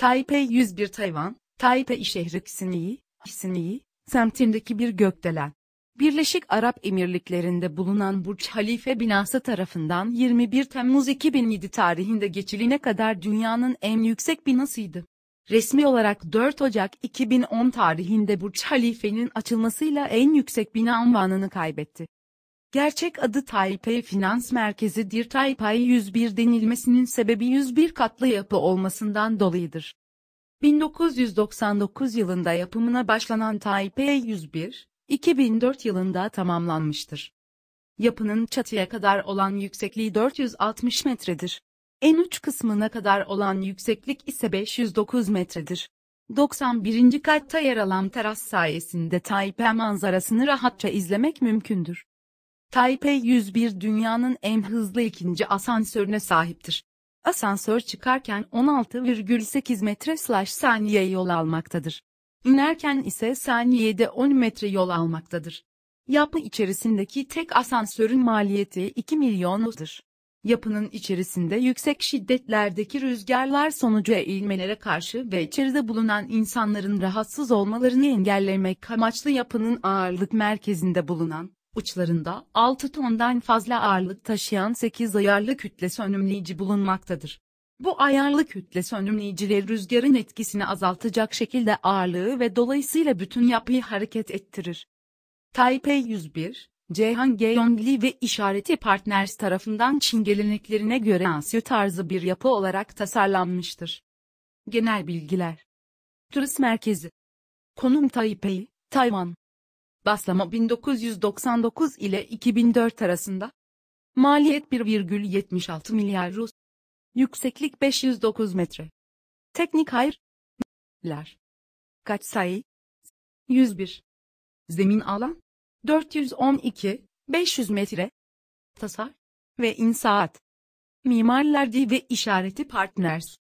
Taipei 101 Tayvan, Taipei şehri Xinyi, Xinyi, semtindeki bir gökdelen. Birleşik Arap Emirlikleri'nde bulunan Burç Halife binası tarafından 21 Temmuz 2007 tarihinde geçiline kadar dünyanın en yüksek binasıydı. Resmi olarak 4 Ocak 2010 tarihinde Burç Halife'nin açılmasıyla en yüksek bina unvanını kaybetti. Gerçek adı Taipei Finans Merkezi Dir Taipei 101 denilmesinin sebebi 101 katlı yapı olmasından dolayıdır. 1999 yılında yapımına başlanan Taipei 101, 2004 yılında tamamlanmıştır. Yapının çatıya kadar olan yüksekliği 460 metredir. En uç kısmına kadar olan yükseklik ise 509 metredir. 91. katta yer alan teras sayesinde Taipei manzarasını rahatça izlemek mümkündür. Taipei 101 dünyanın en hızlı ikinci asansörüne sahiptir. Asansör çıkarken 16,8 metre slash saniye yol almaktadır. İnerken ise saniyede 10 metre yol almaktadır. Yapı içerisindeki tek asansörün maliyeti 2 milyon liradır. Yapının içerisinde yüksek şiddetlerdeki rüzgarlar sonucu eğilmelere karşı ve içeride bulunan insanların rahatsız olmalarını engellemek amaçlı yapının ağırlık merkezinde bulunan uçlarında 6 tondan fazla ağırlık taşıyan 8 ayarlı kütlesi önümleyici bulunmaktadır. Bu ayarlı kütlesi önümleyicileri rüzgarın etkisini azaltacak şekilde ağırlığı ve dolayısıyla bütün yapıyı hareket ettirir. Taipei 101, Ceyhan Geyongli ve işareti Partners tarafından Çin geleneklerine göre Asya tarzı bir yapı olarak tasarlanmıştır. Genel bilgiler Turist merkezi Konum Taipei, Tayvan Baslama 1999 ile 2004 arasında. Maliyet 1,76 milyar Rus. Yükseklik 509 metre. Teknik hayır. Ler. Kaç sayı? 101. Zemin alan. 412, 500 metre. Tasar ve inşaat. Mimarlar ve işareti partners.